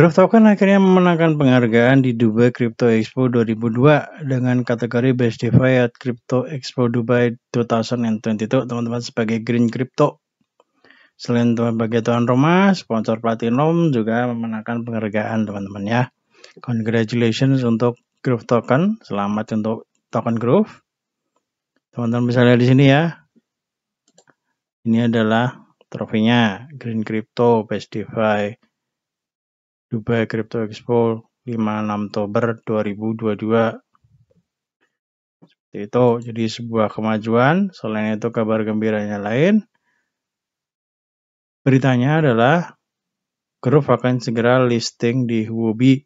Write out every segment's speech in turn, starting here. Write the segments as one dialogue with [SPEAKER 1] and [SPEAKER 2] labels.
[SPEAKER 1] Groove Token akhirnya memenangkan penghargaan di Dubai Crypto Expo 2002 dengan kategori Best DeFi at Crypto Expo Dubai 2022, teman-teman sebagai Green Crypto. Selain teman sebagai tuan rumah, sponsor Platinum juga memenangkan penghargaan teman-teman ya. Congratulations untuk Groove Token, selamat untuk Token Groove. Teman-teman bisa lihat di sini ya. Ini adalah trofinya Green Crypto Best DeFi Dubai Crypto Expo 5-6 Oktober 2022. Seperti itu, jadi sebuah kemajuan. Selain itu kabar gembiranya lain. Beritanya adalah Groove akan segera listing di Huobi.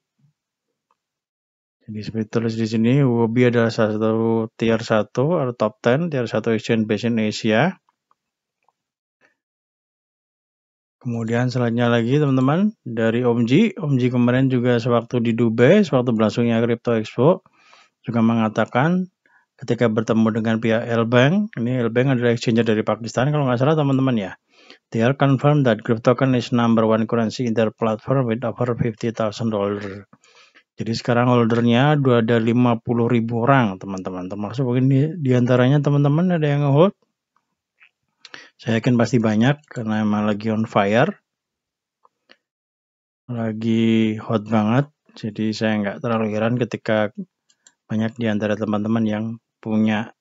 [SPEAKER 1] Jadi seperti tulis di sini, Huobi adalah salah satu tier 1 atau top 10, tier 1 exchange based in Asia Kemudian selanjutnya lagi teman-teman dari Om Ji. kemarin juga sewaktu di Dubai, sewaktu berlangsungnya Crypto Expo juga mengatakan ketika bertemu dengan pihak Elbank, ini Elbank bank adalah exchange dari Pakistan kalau nggak salah teman-teman ya. They are confirmed that cryptoken is number one currency in their platform with over 50,000 dollar. Jadi sekarang holdernya ada 50 ribu orang teman-teman. Termasuk mungkin di, diantaranya teman-teman ada yang hold saya yakin pasti banyak karena emang lagi on fire. Lagi hot banget. Jadi saya nggak terlalu heran ketika banyak di antara teman-teman yang punya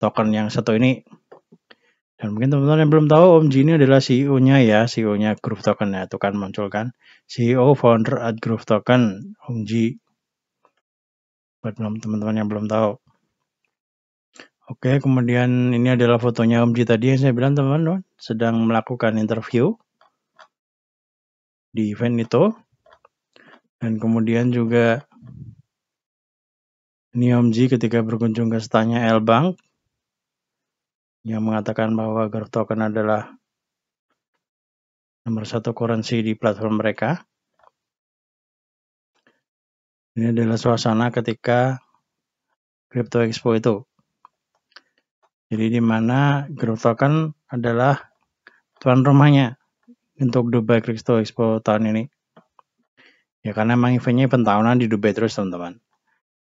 [SPEAKER 1] token yang satu ini. Dan mungkin teman-teman yang belum tahu, Om Jini adalah CEO-nya ya, CEO-nya Groove Token ya, itu kan muncul kan. CEO founder at Groove Token, Om G. Buat teman-teman yang belum tahu. Oke, kemudian ini adalah fotonya Om Ji tadi yang saya bilang teman-teman, sedang melakukan interview di event itu. Dan kemudian juga ini Om Ji ketika berkunjung ke stanya L Bank yang mengatakan bahwa Growth Token adalah nomor satu koransi di platform mereka. Ini adalah suasana ketika Crypto Expo itu jadi di mana Token adalah tuan rumahnya untuk Dubai Crypto Expo tahun ini. Ya karena emang eventnya event tahunan di Dubai terus teman-teman.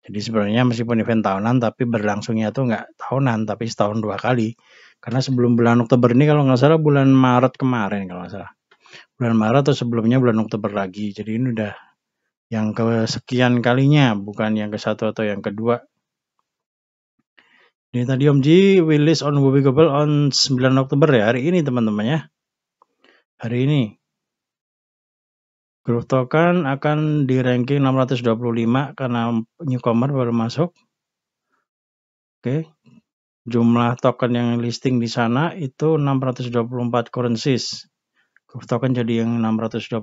[SPEAKER 1] Jadi sebenarnya meskipun event tahunan tapi berlangsungnya tuh nggak tahunan tapi setahun dua kali. Karena sebelum bulan Oktober ini kalau nggak salah bulan Maret kemarin kalau nggak salah. Bulan Maret atau sebelumnya bulan Oktober lagi. Jadi ini udah yang kesekian kalinya bukan yang ke satu atau yang kedua ini tadi Om Ji, Willis on Bobby Gobel on 9 Oktober ya, hari ini teman-teman ya. Hari ini. Growth Token akan di ranking 625 karena newcomer baru masuk. Oke. Jumlah token yang listing di sana itu 624 currencies. Growth Token jadi yang 625.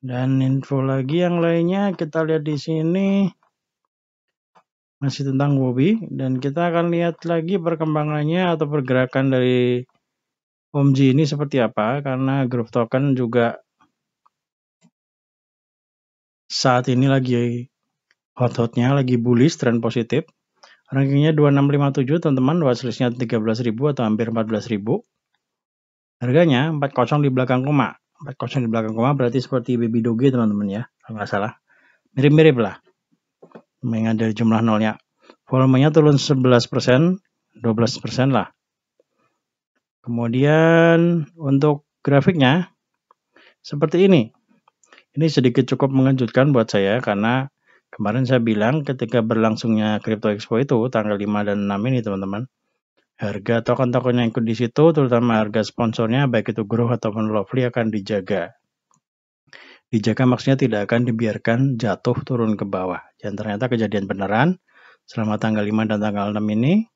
[SPEAKER 1] Dan info lagi yang lainnya kita lihat di sini masih tentang Wobi dan kita akan lihat lagi perkembangannya atau pergerakan dari OMG ini seperti apa karena grup token juga saat ini lagi hot-hotnya lagi bullish tren positif rankingnya 2657 teman-teman watchlistnya 13.000 atau hampir 14.000 harganya 40 di belakang koma 40 di belakang koma berarti seperti baby doge teman-teman ya kalau nggak salah mirip-mirip lah mengingat dari jumlah nolnya. Volumenya turun 11 persen, 12 persen lah. Kemudian untuk grafiknya seperti ini. Ini sedikit cukup mengejutkan buat saya karena kemarin saya bilang ketika berlangsungnya Crypto Expo itu tanggal 5 dan 6 ini teman-teman. Harga token-token yang ikut di situ terutama harga sponsornya baik itu Grow ataupun Lovely akan dijaga. Dijaga maksudnya tidak akan dibiarkan jatuh turun ke bawah. Dan ternyata kejadian beneran selama tanggal 5 dan tanggal 6 ini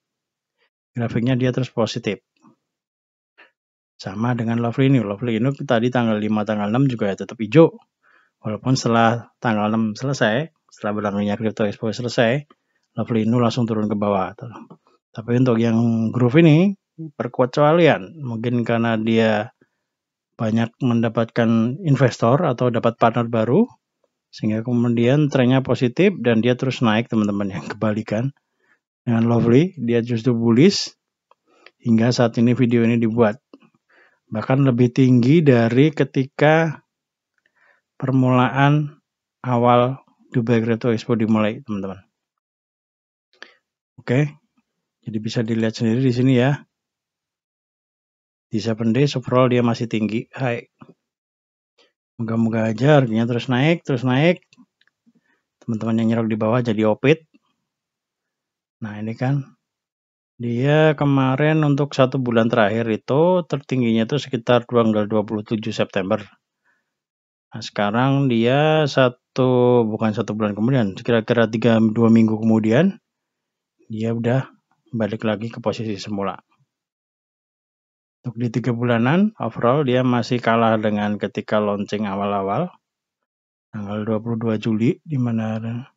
[SPEAKER 1] grafiknya dia terus positif. Sama dengan Lovely New. Lovely New tadi tanggal 5, tanggal 6 juga ya tetap hijau. Walaupun setelah tanggal 6 selesai, setelah berlangsungnya crypto expo selesai, Lovely New langsung turun ke bawah. Tapi untuk yang groove ini, perkuat perkecualian. Mungkin karena dia banyak mendapatkan investor atau dapat partner baru, sehingga kemudian trennya positif dan dia terus naik teman-teman yang kebalikan dengan lovely dia justru bullish hingga saat ini video ini dibuat bahkan lebih tinggi dari ketika permulaan awal Dubai Crypto Expo dimulai teman-teman oke jadi bisa dilihat sendiri di sini ya di 7 days overall dia masih tinggi high Moga-moga aja harganya terus naik terus naik, teman-teman yang nyerok di bawah jadi opit. Nah ini kan, dia kemarin untuk satu bulan terakhir itu tertingginya itu sekitar tanggal 27 September. Nah sekarang dia satu, bukan satu bulan kemudian, kira-kira tiga dua minggu kemudian, dia udah balik lagi ke posisi semula. Untuk di tiga bulanan overall dia masih kalah dengan ketika launching awal-awal tanggal 22 Juli di mana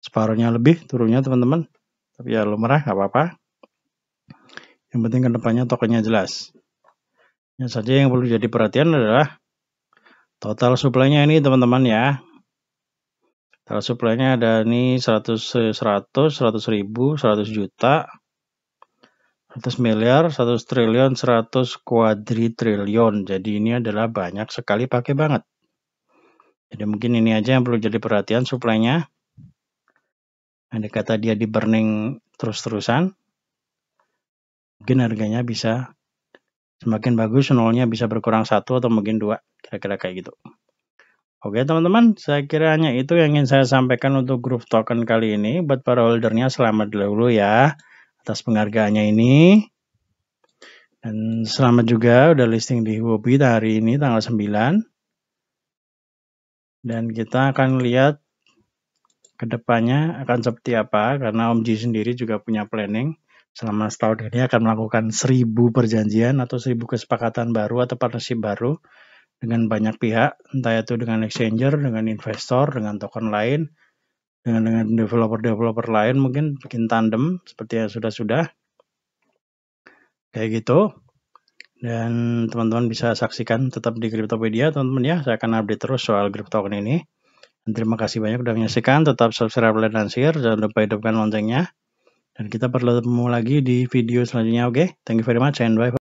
[SPEAKER 1] separuhnya lebih turunnya teman-teman. Tapi ya lumrah nggak apa-apa. Yang penting kedepannya tokennya jelas. Yang saja yang perlu jadi perhatian adalah total suplainya ini teman-teman ya. Total suplainya ada ini 100, 100, 100 ribu, 100 juta, 100 miliar, 100 triliun, 100 kuadri triliun. Jadi ini adalah banyak sekali pakai banget. Jadi mungkin ini aja yang perlu jadi perhatian suplainya. Ada kata dia di burning terus-terusan. Mungkin harganya bisa semakin bagus, nolnya bisa berkurang satu atau mungkin dua. Kira-kira kayak gitu. Oke teman-teman, saya kira hanya itu yang ingin saya sampaikan untuk grup token kali ini. Buat para holdernya selamat dulu ya atas penghargaannya ini. Dan selamat juga udah listing di Huobi hari ini tanggal 9. Dan kita akan lihat kedepannya akan seperti apa karena Om Ji sendiri juga punya planning selama setahun ini akan melakukan seribu perjanjian atau seribu kesepakatan baru atau partnership baru dengan banyak pihak entah itu dengan exchanger, dengan investor, dengan token lain dengan dengan developer-developer lain mungkin bikin tandem seperti yang sudah-sudah kayak gitu dan teman-teman bisa saksikan tetap di Cryptopedia teman-teman ya saya akan update terus soal crypto ini dan terima kasih banyak sudah menyaksikan tetap subscribe like dan share jangan lupa hidupkan loncengnya dan kita bertemu lagi di video selanjutnya oke okay? thank you very much and -bye.